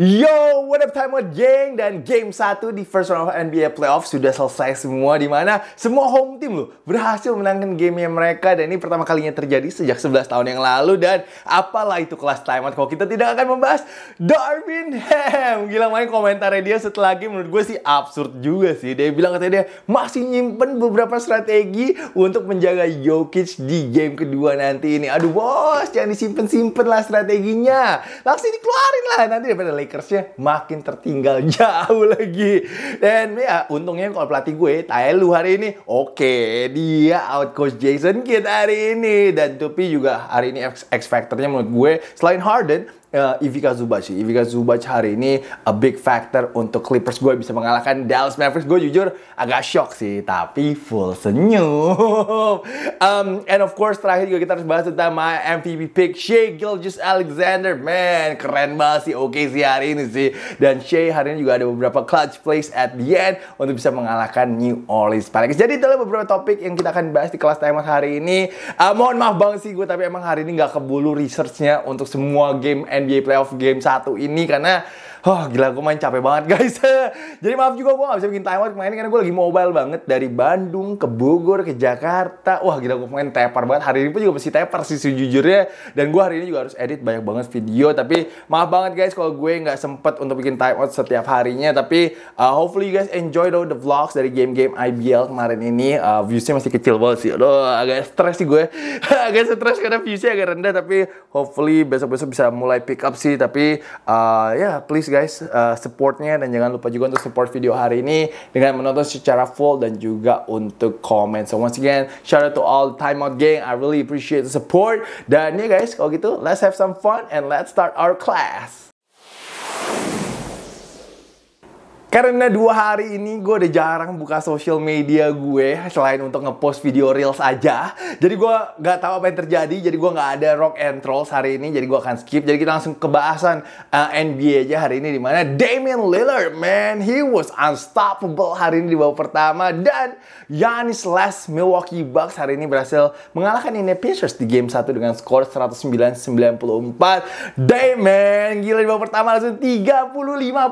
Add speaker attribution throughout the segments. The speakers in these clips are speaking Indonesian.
Speaker 1: Yo, what up Time Out Gang dan game 1 di first round of NBA playoff sudah selesai semua di mana semua home team loh berhasil menangkan gamenya mereka dan ini pertama kalinya terjadi sejak 11 tahun yang lalu dan apalah itu kelas Time Out kalau kita tidak akan membahas Darwin, Ham. Gila main komentarnya dia setelah game menurut gue sih absurd juga sih. Dia bilang katanya dia masih nyimpen beberapa strategi untuk menjaga Jokic di game kedua nanti ini. Aduh bos, jangan disimpan-simpen lah strateginya. Langsung dikeluarin lah nanti daripada like Lakersnya makin tertinggal jauh lagi. Dan ya untungnya kalau pelatih gue, Taelu hari ini, oke okay, dia out coach Jason Kidd hari ini. Dan Tupi juga hari ini X, X Factornya menurut gue, selain Harden, uh, Ivica Zubac sih. Ivica Zubac hari ini a big factor untuk Clippers gue bisa mengalahkan Dallas Mavericks. Gue jujur agak shock sih, tapi full senyum. um, and of course terakhir juga kita harus bahas tentang my MVP pick Shea Gilgis Alexander. Man, keren banget sih oke okay sih hari ini sih. Dan Shea hari ini juga ada beberapa clutch plays at the end untuk bisa mengalahkan New Orleans Pelicans. Jadi itu beberapa topik yang kita akan bahas di kelas timeout hari ini. Uh, mohon maaf banget sih gue tapi emang hari ini nggak kebulu researchnya untuk semua game NBA Playoff Game 1 ini karena Oh gila gue main capek banget guys Jadi maaf juga gue gak bisa bikin timeout kemarin Karena gue lagi mobile banget Dari Bandung ke Bogor ke Jakarta Wah gila gue pengen tepar banget Hari ini pun juga masih tepar sih sejujurnya Dan gue hari ini juga harus edit banyak banget video Tapi maaf banget guys kalau gue gak sempet untuk bikin timeout setiap harinya Tapi uh, hopefully you guys enjoy though the vlogs dari game-game IBL kemarin ini uh, Viewsnya masih kecil banget sih Aduh agak stress sih gue Agak stress karena viewsnya agak rendah Tapi hopefully besok-besok bisa mulai pick up sih tapi uh, ya yeah, please guys uh, supportnya dan jangan lupa juga untuk support video hari ini dengan menonton secara full dan juga untuk komen so once again shout out to all time out gang I really appreciate the support dan ya yeah, guys kalau gitu let's have some fun and let's start our class Karena dua hari ini gue udah jarang buka social media gue selain untuk ngepost video reels aja. Jadi gue nggak tahu apa yang terjadi. Jadi gue nggak ada rock and trolls hari ini. Jadi gue akan skip. Jadi kita langsung ke bahasan uh, eh, NBA aja hari ini di mana Damian Lillard man he was unstoppable hari ini di babak pertama dan Giannis Les Milwaukee Bucks hari ini berhasil mengalahkan ini Pacers di game 1 dengan skor 109-94. Damian gila di babak pertama langsung 35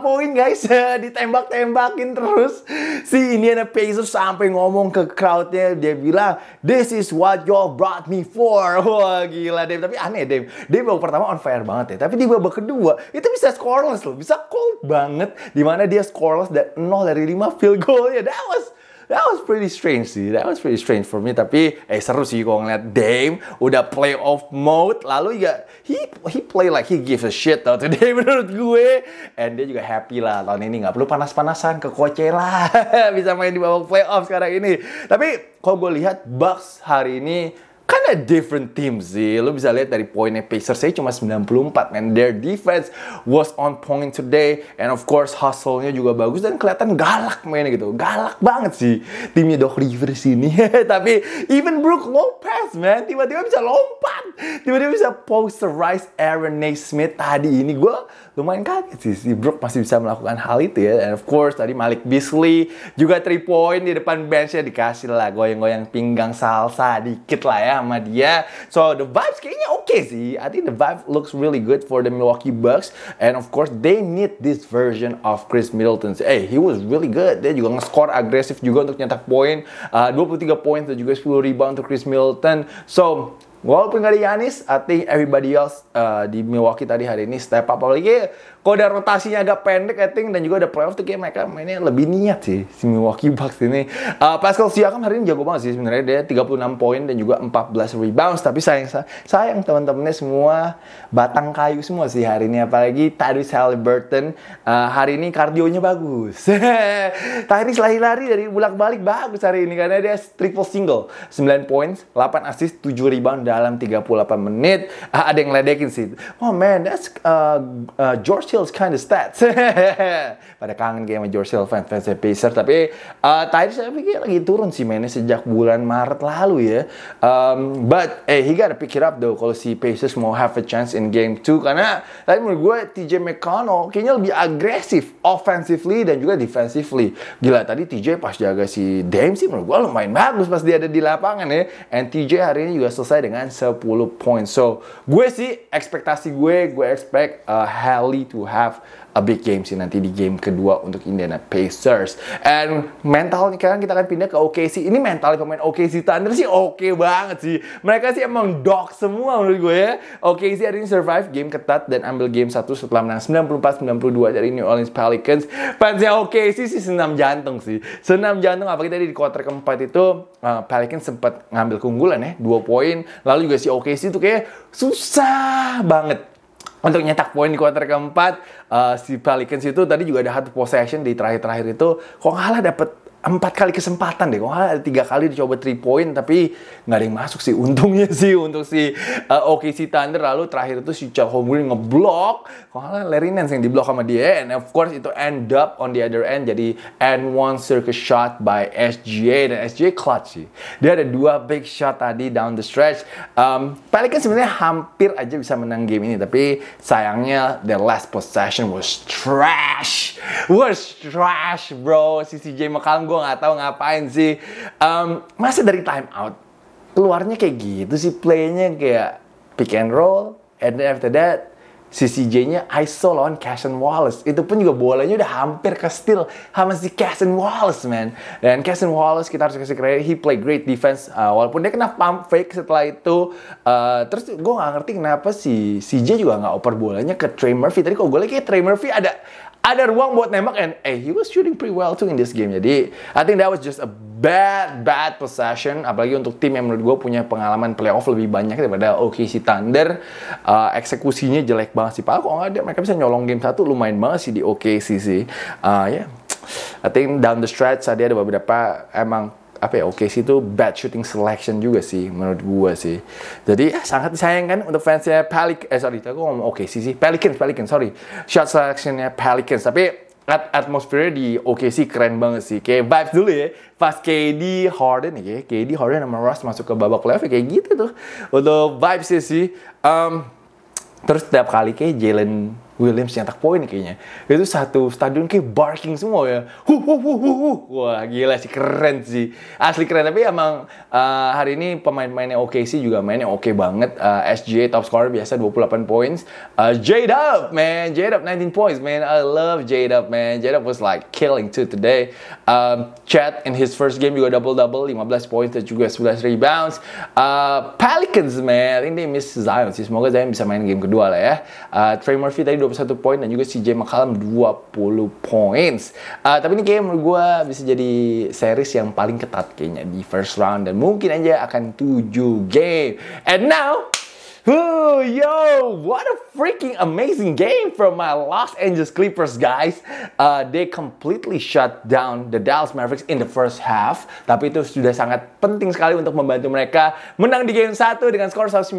Speaker 1: poin guys di time tembak tembakin terus. Si Indiana Pacers sampai ngomong ke crowdnya, dia bilang, this is what you brought me for. Wah gila Dave tapi aneh Dave Dave babak pertama on fire banget ya, tapi di babak kedua itu bisa scoreless loh, bisa cold banget. Dimana dia scoreless dan 0 dari 5 field goal ya, that was that was pretty strange sih. That was pretty strange for me. Tapi eh seru sih kalau ngeliat Dame udah playoff mode. Lalu ya he he play like he gives a shit tau tuh. today menurut gue. And dia juga happy lah tahun ini nggak perlu panas-panasan ke Coachella bisa main di babak playoff sekarang ini. Tapi kalau gue lihat Bucks hari ini kind of different team sih. Lo bisa lihat dari poinnya Pacers saya cuma 94 man. Their defense was on point today and of course hustle-nya juga bagus dan kelihatan galak mainnya gitu. Galak banget sih timnya Doc Rivers ini. Tapi even Brook Lopez man tiba-tiba bisa lompat. Tiba-tiba bisa posterize Aaron Naismith tadi ini gue lumayan kaget sih si Brook masih bisa melakukan hal itu ya. And of course tadi Malik Beasley juga 3 point di depan bench benchnya dikasih lah goyang-goyang pinggang salsa dikit lah ya ya sama dia. So the vibes kayaknya oke okay sih. I think the vibe looks really good for the Milwaukee Bucks and of course they need this version of Chris Middleton. Eh, hey, he was really good. Dia juga nge-score agresif juga untuk nyetak poin, uh, 23 poin dan juga 10 rebound untuk Chris Middleton. So Walaupun gak ada Yanis, I think everybody else uh, di Milwaukee tadi hari ini step up. Apalagi kalau ada rotasinya agak pendek, I think, dan juga ada playoff tuh kayak mereka mainnya lebih niat sih, si Milwaukee Bucks ini. Uh, Pascal Siakam hari ini jago banget sih sebenarnya. Dia 36 poin dan juga 14 rebounds. Tapi sayang, sayang teman-temannya semua batang kayu semua sih hari ini. Apalagi Tyrese Halliburton uh, hari ini kardionya bagus. Tyrese lari-lari dari bulak-balik bagus hari ini karena dia triple single. 9 points, 8 assist, 7 rebound, dalam 38 menit ah, ada yang ledekin sih. Oh man, that's uh, uh, George Hill's kind of stats. Pada kangen game George Hill fans fans Pacers tapi uh, tadi saya pikir lagi turun sih mainnya sejak bulan Maret lalu ya. Um, but eh he gotta pick it up though kalau si Pacers mau have a chance in game 2 karena tadi menurut gue TJ McConnell kayaknya lebih agresif offensively dan juga defensively. Gila tadi TJ pas jaga si Dame sih menurut gue lumayan bagus pas dia ada di lapangan ya. And TJ hari ini juga selesai dengan dengan 10 poin. So, gue sih ekspektasi gue, gue expect uh, Halley to have a big game sih nanti di game kedua untuk Indiana Pacers. And mental nih sekarang kita akan pindah ke OKC. Ini mental pemain OKC Thunder sih oke okay banget sih. Mereka sih emang dog semua menurut gue ya. OKC hari ini survive game ketat dan ambil game satu setelah menang 94-92 dari New Orleans Pelicans. Fansnya OKC sih senam jantung sih. Senam jantung apalagi tadi di kuarter keempat itu uh, Pelicans sempat ngambil keunggulan ya, dua poin. Lalu juga si OKC tuh kayak susah banget untuk nyetak poin di kuarter keempat uh, si Pelicans itu tadi juga ada satu possession di terakhir-terakhir itu kok kalah dapat empat kali kesempatan deh. Wah, tiga kali dicoba three point tapi nggak ada yang masuk sih. Untungnya sih untuk si uh, eh, OKC Thunder lalu terakhir itu si Chuck Green ngeblok. Kalau Larry Nance yang diblok sama dia and of course itu end up on the other end jadi and one circus shot by SGA dan SGA clutch sih. Dia ada dua big shot tadi down the stretch. Um, Pelicans sebenarnya hampir aja bisa menang game ini tapi sayangnya the last possession was trash. Was trash bro. Si CJ McCallum gue nggak tahu ngapain sih um, masa dari time out keluarnya kayak gitu sih playnya kayak pick and roll and then after that si CJ nya ISO lawan and Wallace. Itu pun juga bolanya udah hampir ke steal sama si and Wallace, man. Dan Cash and Wallace kita harus kasih kredit, he play great defense. Uh, walaupun dia kena pump fake setelah itu. Uh, terus gue gak ngerti kenapa si CJ juga gak oper bolanya ke Trey Murphy. Tadi kok gue lihat kayak Trey Murphy ada ada ruang buat nembak and eh he was shooting pretty well too in this game. Jadi I think that was just a bad bad possession apalagi untuk tim yang menurut gue punya pengalaman playoff lebih banyak daripada OKC Thunder. Uh, eksekusinya jelek banget sih. Pak kok nggak ada mereka bisa nyolong game satu lumayan banget sih di OKC sih. Uh, ya yeah. I think down the stretch tadi ada beberapa emang apa ya OKC itu bad shooting selection juga sih menurut gua sih. Jadi ya, sangat disayangkan untuk fansnya Pelik eh sorry, aku ngomong OKC sih. Pelicans, Pelicans, sorry. Shot selectionnya Pelicans, tapi at atmosfernya di OKC keren banget sih. Kayak vibes dulu ya. Pas KD Harden ya, KD Harden sama Russ masuk ke babak playoff ya, kayak gitu tuh. Untuk vibes sih. Um, terus setiap kali kayak Jalen Williams nyetak poin kayaknya. Itu satu stadion kayak barking semua ya. hu hu hu hu hu Wah gila sih keren sih. Asli keren tapi emang uh, hari ini pemain-pemainnya oke okay sih juga mainnya oke okay banget. Uh, eh, SGA top scorer biasa 28 points. Uh, J-Dub man, J-Dub 19 points man. I love J-Dub man. J-Dub was like killing too today. Um, Chad in his first game juga double-double 15 points dan juga 11 rebounds. Uh, Pelicans man, I think they miss Zion sih. Semoga Zion bisa main game kedua lah ya. Uh, Trey Murphy tadi 21 poin dan juga CJ McCollum 20 points. Uh, tapi ini kayaknya menurut gue bisa jadi series yang paling ketat kayaknya di first round dan mungkin aja akan 7 game. And now Ooh, yo, what a freaking amazing game from my Los Angeles Clippers, guys. Uh, they completely shut down the Dallas Mavericks in the first half. Tapi itu sudah sangat penting sekali untuk membantu mereka menang di game 1 dengan skor 109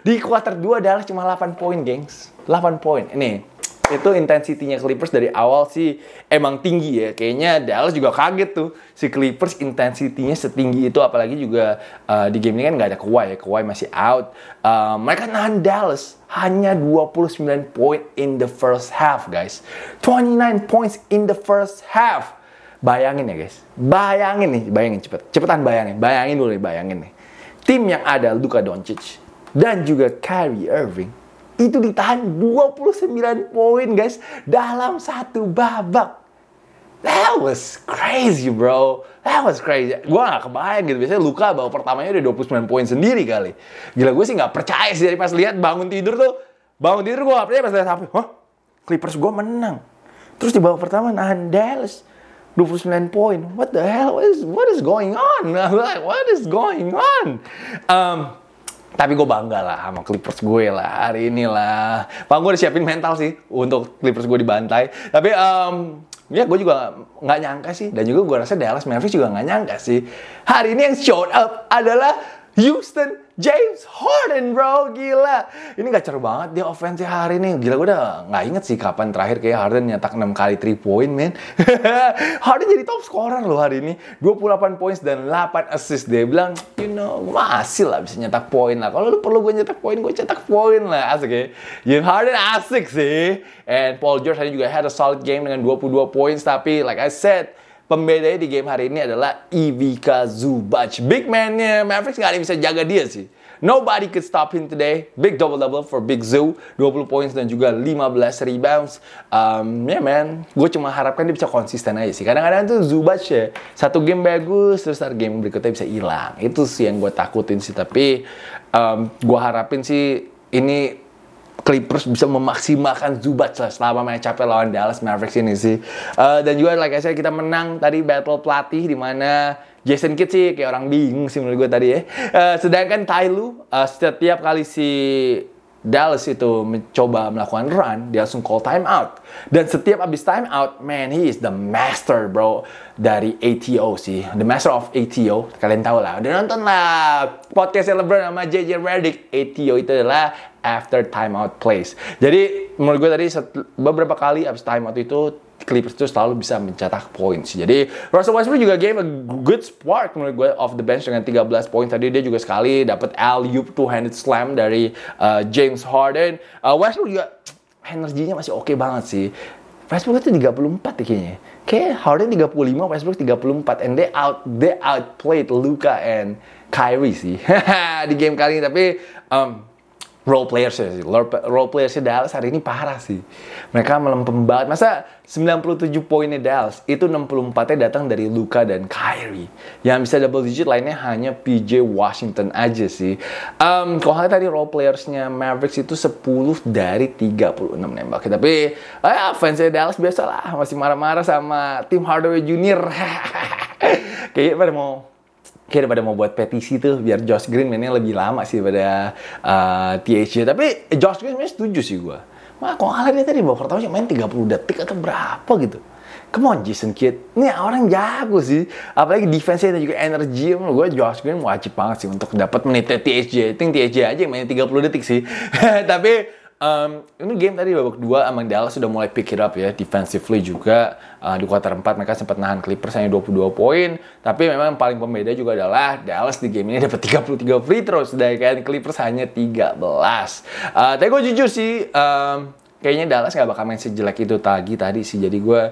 Speaker 1: Di quarter 2 Dallas cuma 8 poin, gengs. 8 poin. Ini itu intensitinya Clippers dari awal sih emang tinggi ya. Kayaknya Dallas juga kaget tuh si Clippers intensitinya setinggi itu apalagi juga uh, di game ini kan nggak ada Kawhi ya. Kawhi masih out. Uh, mereka nahan Dallas hanya 29 point in the first half, guys. 29 points in the first half. Bayangin ya, guys. Bayangin nih, bayangin cepet. Cepetan bayangin. Bayangin dulu nih, bayangin nih. Tim yang ada Luka Doncic dan juga Kyrie Irving itu ditahan 29 poin guys dalam satu babak. That was crazy bro. That was crazy. Gue gak kebayang gitu. Biasanya Luka bawa pertamanya udah 29 poin sendiri kali. Gila gue sih gak percaya sih dari pas lihat bangun tidur tuh. Bangun tidur gue gak percaya pas lihat HP. Hah? Clippers gue menang. Terus di bawah pertama nahan Dallas. 29 poin. What the hell? What is, what is going on? I'm like, what is going on? Um, tapi gue bangga lah sama Clippers gue lah hari ini lah. Pak gue udah siapin mental sih untuk Clippers gue dibantai. Tapi um, ya gue juga nggak nyangka sih dan juga gue rasa Dallas Mavericks juga nggak nyangka sih. Hari ini yang showed up adalah Houston James Harden bro, gila. Ini gacor banget dia offense hari ini. Gila gue udah nggak inget sih kapan terakhir kayak Harden nyetak 6 kali 3 point man. Harden jadi top scorer loh hari ini. 28 points dan 8 assist. Dia bilang, you know, masih lah bisa nyetak poin lah. Kalau lu perlu gue nyetak poin, gue cetak poin lah. Asik ya. James ya, Harden asik sih. And Paul George ini juga had a solid game dengan 22 points. Tapi like I said, Pembedanya di game hari ini adalah Ivica Zubac. Big man-nya Mavericks nggak ada yang bisa jaga dia sih. Nobody could stop him today. Big double-double for Big Zoo. 20 points dan juga 15 rebounds. Um, ya yeah, man, gue cuma harapkan dia bisa konsisten aja sih. Kadang-kadang tuh Zubac ya, satu game bagus, terus ntar game berikutnya bisa hilang. Itu sih yang gue takutin sih. Tapi um, gue harapin sih ini Clippers bisa memaksimalkan Zubac lah selama main capek lawan Dallas Mavericks ini sih. Uh, dan juga like I said kita menang tadi battle pelatih di mana Jason Kidd sih kayak orang bingung sih menurut gue tadi ya. Uh, sedangkan Tyloo uh, eh, setiap kali si Dallas itu mencoba melakukan run, dia langsung call time out. Dan setiap abis time out, man, he is the master, bro, dari ATO sih. The master of ATO, kalian tau lah. Udah nonton lah podcastnya LeBron sama JJ Redick. ATO itu adalah after timeout plays. Jadi menurut gue tadi beberapa kali abis timeout itu Clippers itu selalu bisa mencetak points. Jadi Russell Westbrook juga game a good spark menurut gue off the bench dengan 13 poin tadi dia juga sekali dapat alley-oop two-handed slam dari uh, James Harden. Uh, Westbrook juga energinya masih oke okay banget sih. Westbrook itu 34 ya kayaknya. Kayak Harden 35, Westbrook 34. And they out they outplayed Luka and Kyrie sih di game kali ini. Tapi um, role players ya sih. Role players Dallas hari ini parah sih. Mereka melempem banget. Masa 97 poinnya Dallas, itu 64-nya datang dari Luka dan Kyrie. Yang bisa double digit lainnya hanya PJ Washington aja sih. Um, kalau tadi role playersnya Mavericks itu 10 dari 36 nembak. Tapi eh, fansnya Dallas biasa lah. Masih marah-marah sama tim Hardaway Junior. Kayaknya pada mau kayak daripada mau buat petisi tuh biar Josh Green mainnya lebih lama sih daripada uh, THJ. Tapi eh, Josh Green mainnya setuju sih gue. Mak, kok ngalah dia tadi bawa pertama sih main 30 detik atau berapa gitu. Come on Jason Kidd, ini orang jago sih. Apalagi defense-nya dan juga energi. Menurut gue Josh Green wajib banget sih untuk dapat menit THJ. Think THJ aja yang main 30 detik sih. Tapi Um, ini game tadi babak dua, emang Dallas sudah mulai pick it up ya defensively juga uh, di kuarter 4 mereka sempat nahan Clippers hanya 22 poin tapi memang yang paling pembeda juga adalah Dallas di game ini dapat 33 free throw sedangkan Clippers hanya 13 uh, eh, tapi gue jujur sih um, kayaknya Dallas gak bakal main sejelek itu tadi tadi sih jadi gue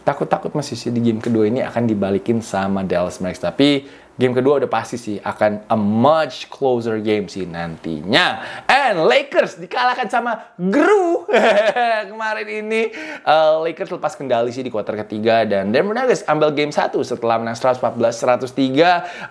Speaker 1: takut-takut masih sih di game kedua ini akan dibalikin sama Dallas Mavericks tapi game kedua udah pasti sih akan a much closer game sih nantinya. And Lakers dikalahkan sama Gru kemarin ini. Uh, Lakers lepas kendali sih di kuarter ketiga dan Denver Nuggets ambil game satu setelah menang 114-103. Uh,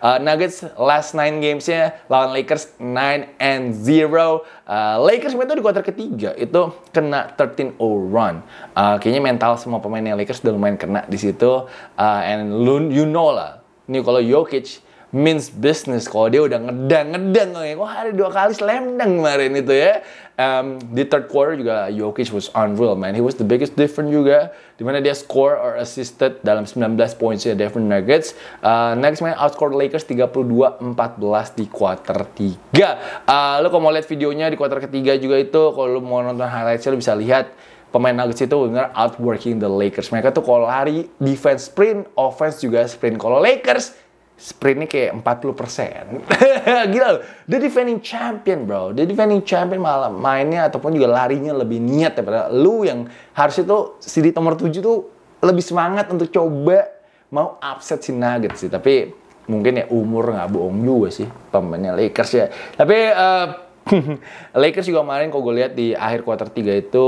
Speaker 1: eh, Nuggets last 9 gamesnya lawan Lakers 9 and 0. Uh, eh, Lakers itu di kuarter ketiga itu kena 13-0 run. Uh, kayaknya mental semua pemainnya Lakers udah lumayan kena di situ. Uh, and you know lah, Nih kalau Jokic means business kalau dia udah ngedang ngedang kayak wah hari dua kali slam kemarin itu ya um, di third quarter juga Jokic was unreal man he was the biggest different juga dimana dia score or assisted dalam 19 points ya different Nuggets uh, next man outscore Lakers 32-14 di quarter 3 uh, lo kalau mau lihat videonya di quarter ketiga juga itu kalau lo mau nonton highlightsnya lo bisa lihat pemain Nuggets itu benar outworking the Lakers. Mereka tuh kalau lari defense sprint, offense juga sprint. Kalau Lakers sprintnya kayak 40%. Gila loh. The defending champion bro. The defending champion malah mainnya ataupun juga larinya lebih niat daripada lu yang harus itu si di nomor 7 tuh lebih semangat untuk coba mau upset si Nuggets sih. Tapi mungkin ya umur nggak bohong juga sih pemainnya Lakers ya. Tapi uh, Lakers juga kemarin kok gue lihat di akhir kuarter 3 itu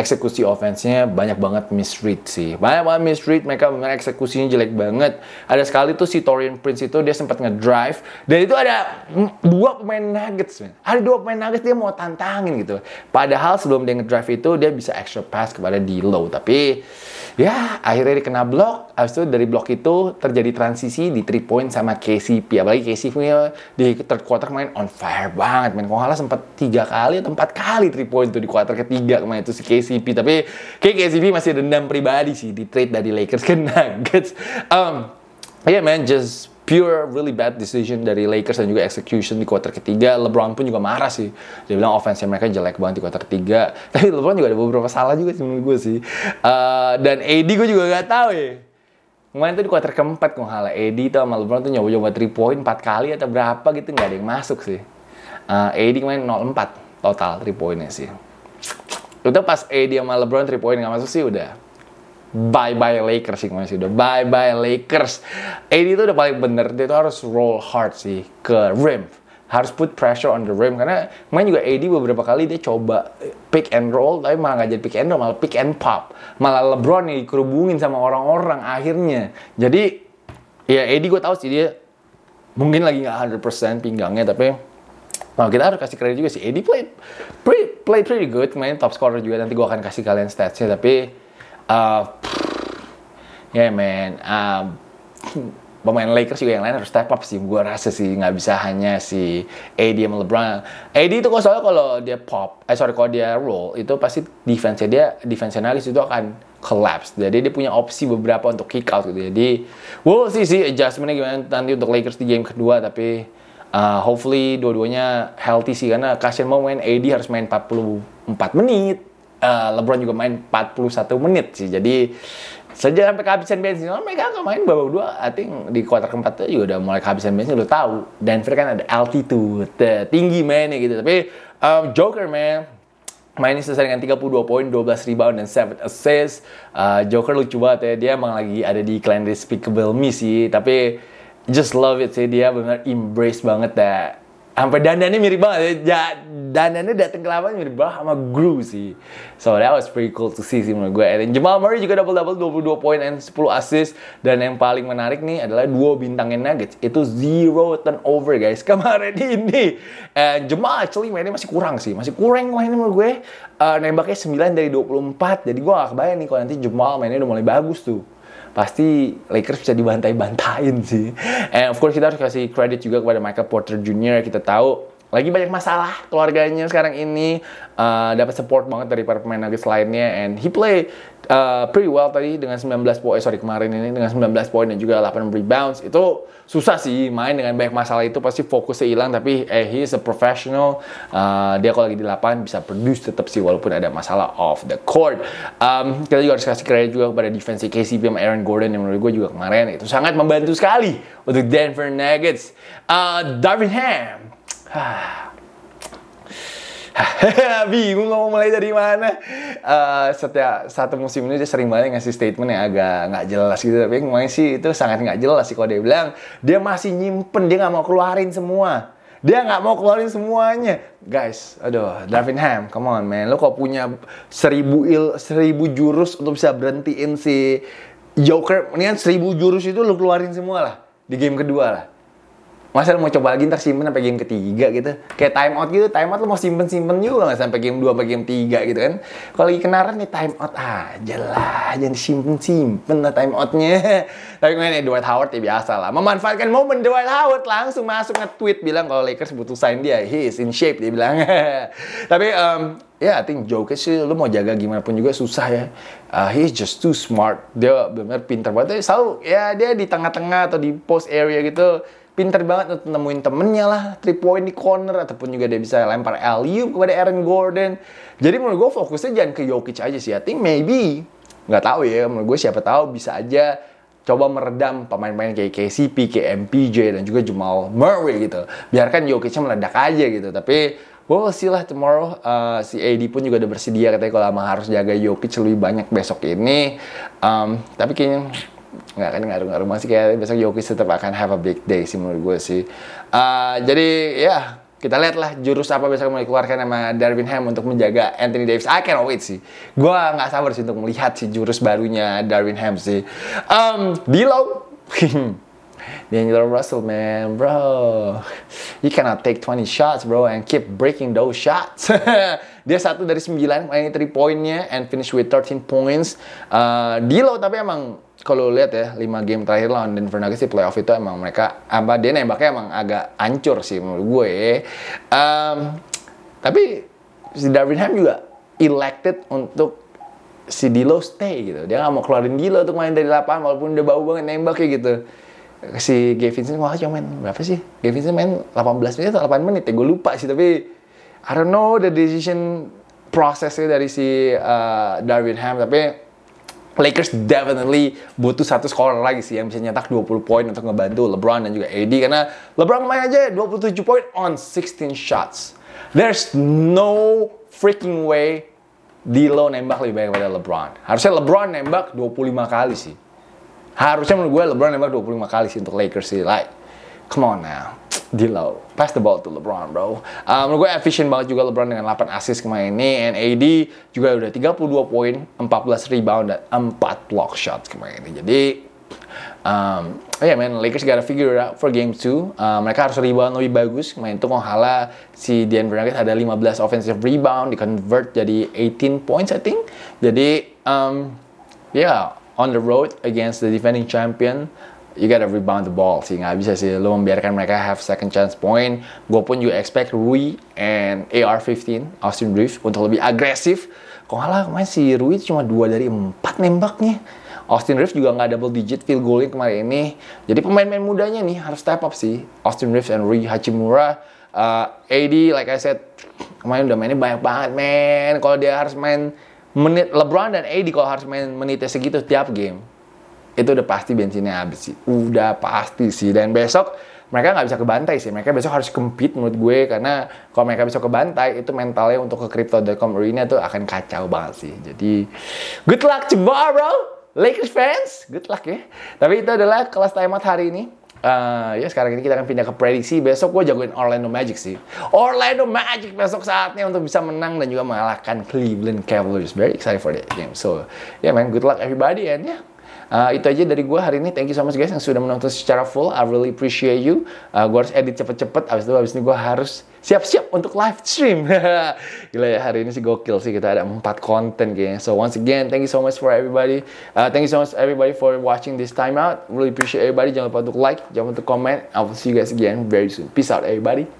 Speaker 1: eksekusi offense-nya banyak banget misread sih. Banyak banget misread, mereka eksekusinya jelek banget. Ada sekali tuh si Torian Prince itu dia sempat ngedrive dan itu ada dua pemain Nuggets, man. Ada dua pemain Nuggets dia mau tantangin gitu. Padahal sebelum dia ngedrive itu dia bisa extra pass kepada D-Low tapi ya akhirnya dia kena blok habis itu dari blok itu terjadi transisi di 3 point sama KCP apalagi KCP di third quarter main on fire banget main kalau sempat tiga kali atau empat kali 3 point itu di quarter ketiga kemarin itu si KCP tapi kayak KCP masih dendam pribadi sih di trade dari Lakers ke Nuggets um, yeah man just pure really bad decision dari Lakers dan juga execution di kuarter ketiga. LeBron pun juga marah sih. Dia bilang offense mereka jelek banget di kuarter ketiga. Tapi LeBron juga ada beberapa salah juga sih menurut gue sih. Uh, dan AD gue juga gak tahu ya. Kemarin tuh di kuarter keempat kok hal AD tuh sama LeBron tuh nyoba-nyoba 3 point 4 kali atau berapa gitu nggak ada yang masuk sih. Uh, eh, AD kemarin 0-4 total 3 pointnya sih. Udah pas AD sama LeBron 3 point nggak masuk sih udah bye bye Lakers sih masih udah bye bye Lakers AD itu udah paling bener dia tuh harus roll hard sih ke rim harus put pressure on the rim karena main juga AD beberapa kali dia coba pick and roll tapi malah nggak jadi pick and roll malah pick and pop malah LeBron nih kerubungin sama orang-orang akhirnya jadi ya AD gue tahu sih dia mungkin lagi nggak 100% pinggangnya tapi Nah, kita harus kasih kredit juga sih. Edi play play, played pretty good, main top scorer juga. Nanti gue akan kasih kalian statsnya, tapi uh, ya yeah, man uh, pemain Lakers juga yang lain harus step up sih gue rasa sih nggak bisa hanya si AD sama LeBron AD itu kalau soalnya kalau dia pop eh sorry kalau dia roll itu pasti defense dia defensionalis itu akan collapse jadi dia punya opsi beberapa untuk kick out gitu jadi we'll see sih adjustmentnya gimana nanti untuk Lakers di game kedua tapi uh, hopefully dua-duanya healthy sih karena kasian mau main AD harus main 44 menit uh, LeBron juga main 41 menit sih. Jadi sejak sampai kehabisan bensin. Oh, mereka nggak main babak dua. I think di kuarter keempat tuh juga ya udah mulai kehabisan bensin. lo tahu. Denver kan ada altitude tinggi mainnya gitu. Tapi um, Joker man mainnya selesai dengan 32 poin, 12 rebound, dan 7 assist. Uh, eh, Joker lucu banget ya, dia emang lagi ada di clan Despicable Me sih, tapi just love it sih, dia benar embrace banget ya. Sampai dandannya mirip banget ya, dan ini datang ke lapangan mirip banget sama Gru sih. So that was pretty cool to see sih menurut gue. And then Jamal Murray juga double-double 22 poin and 10 assist. Dan yang paling menarik nih adalah dua bintangnya Nuggets. Itu zero turnover guys kemarin ini. And Jamal actually mainnya masih kurang sih. Masih kurang mainnya menurut gue. Uh, nembaknya 9 dari 24. Jadi gue gak kebayang nih kalau nanti Jamal mainnya udah mulai bagus tuh pasti Lakers bisa dibantai-bantain sih. And of course kita harus kasih credit juga kepada Michael Porter Jr. Kita tahu lagi banyak masalah keluarganya sekarang ini uh, dapat support banget dari para pemain Nuggets lainnya and he play uh, pretty well tadi dengan 19 poin eh, sorry kemarin ini dengan 19 poin dan juga 8 rebounds itu susah sih main dengan banyak masalah itu pasti fokusnya hilang tapi eh he is a professional uh, dia kalau lagi di lapangan bisa produce tetap sih walaupun ada masalah off the court um, kita juga harus kasih kredit juga kepada defensi KCP sama Aaron Gordon yang menurut gue juga kemarin itu sangat membantu sekali untuk Denver Nuggets uh, Darvin Ham bingung mau mulai dari mana uh, setiap satu musim ini dia sering banget ngasih statement yang agak nggak jelas gitu tapi kemarin sih itu sangat nggak jelas sih kalau dia bilang dia masih nyimpen dia nggak mau keluarin semua dia nggak mau keluarin semuanya guys aduh Darvin Ham come on man lo kok punya seribu il seribu jurus untuk bisa berhentiin si Joker kan seribu jurus itu lo keluarin semua lah di game kedua lah masa mau coba lagi ntar simpen sampai game ketiga gitu kayak time out gitu time out lu mau simpen simpen juga nggak sampai game dua, sampai game tiga gitu kan kalau lagi kenaran nih time out aja lah jangan simpen simpen lah time outnya tapi kemarin ya Dwight Howard ya biasa lah memanfaatkan momen Dwight Howard langsung masuk nge-tweet bilang kalau Lakers butuh sign dia he is in shape dia bilang tapi um, ya yeah, I think sih lu mau jaga gimana pun juga susah ya uh, he is just too smart dia benar pinter pintar banget selalu ya dia di tengah-tengah atau di post area gitu pinter banget untuk nemuin temennya lah three point di corner ataupun juga dia bisa lempar alley kepada Aaron Gordon jadi menurut gue fokusnya jangan ke Jokic aja sih I think maybe nggak tahu ya menurut gue siapa tahu bisa aja coba meredam pemain-pemain kayak KCP, kayak MPJ dan juga Jamal Murray gitu. Biarkan Jokicnya meledak aja gitu. Tapi well silah tomorrow uh, si AD pun juga udah bersedia katanya kalau emang harus jaga Jokic lebih banyak besok ini. Um, tapi kayaknya nggak kan ngaruh-ngaruh masih kayak besok Jokic tetap akan have a big day sih menurut gue sih. Uh, jadi ya yeah, kita lah jurus apa besok mau dikeluarkan sama Darwin Ham untuk menjaga Anthony Davis. I can't wait sih. Gue nggak sabar sih untuk melihat si jurus barunya Darwin Ham sih. Um, Dilo, Daniel Russell man, bro, you cannot take 20 shots bro and keep breaking those shots. Dia satu dari 9 ini 3 poinnya and finish with 13 points. Uh, ah, Dilo tapi emang kalau lihat ya 5 game terakhir lawan Denver Nuggets di playoff itu emang mereka apa dia nembaknya emang agak ancur sih menurut gue. Um, tapi si Darvin Ham juga elected untuk si Dilo stay gitu. Dia nggak mau keluarin Dilo untuk main dari lapangan walaupun udah bau banget nembaknya gitu. Si Gavin sih wah cuma main berapa sih? Gavin sih main 18 menit atau 8 menit ya gue lupa sih tapi I don't know the decision prosesnya dari si uh, Darvin Ham tapi Lakers definitely butuh satu scorer lagi sih yang bisa nyetak 20 poin untuk ngebantu LeBron dan juga AD karena LeBron main aja 27 poin on 16 shots. There's no freaking way di D'Lo nembak lebih banyak daripada LeBron. Harusnya LeBron nembak 25 kali sih. Harusnya menurut gue LeBron nembak 25 kali sih untuk Lakers sih. Like, come on now di D'Lo. Pass the ball to LeBron, bro. Uh, menurut gue efficient banget juga LeBron dengan 8 assist kemarin ini. And AD juga udah 32 poin, 14 rebound, dan 4 block shot kemarin ini. Jadi, um, oh yeah, man, Lakers gotta figure it out for game 2. Uh, mereka harus rebound lebih bagus. Kemarin itu kalau si Denver Nuggets ada 15 offensive rebound, di-convert jadi 18 points, I think. Jadi, um, yeah, on the road against the defending champion, you gotta rebound the ball sih nggak bisa sih lo membiarkan mereka have second chance point gue pun juga expect Rui and AR15 Austin Reeves untuk lebih agresif kok malah kemarin si Rui cuma dua dari empat nembaknya Austin Reeves juga nggak double digit field goal kemarin ini jadi pemain-pemain mudanya nih harus step up sih Austin Reeves and Rui Hachimura uh, AD like I said kemarin udah mainnya banyak banget men kalau dia harus main menit LeBron dan AD kalau harus main menitnya segitu tiap game itu udah pasti bensinnya habis sih udah pasti sih dan besok mereka nggak bisa ke bantai sih mereka besok harus compete menurut gue karena kalau mereka besok ke bantai itu mentalnya untuk ke crypto.com arena tuh akan kacau banget sih jadi good luck tomorrow Lakers fans good luck ya tapi itu adalah kelas timeout hari ini Uh, ya sekarang ini kita akan pindah ke prediksi besok gue jagoin Orlando Magic sih Orlando Magic besok saatnya untuk bisa menang dan juga mengalahkan Cleveland Cavaliers very excited for that game so yeah man good luck everybody and yeah Uh, itu aja dari gue hari ini. Thank you so much guys yang sudah menonton secara full. I really appreciate you. Uh, eh, gue harus edit cepet-cepet. Abis itu abis ini gue harus siap-siap untuk live stream. Gila ya hari ini sih gokil sih kita ada empat konten kayaknya. So once again, thank you so much for everybody. Uh, thank you so much everybody for watching this time out. Really appreciate everybody. Jangan lupa untuk like, jangan lupa untuk comment. I will see you guys again very soon. Peace out everybody.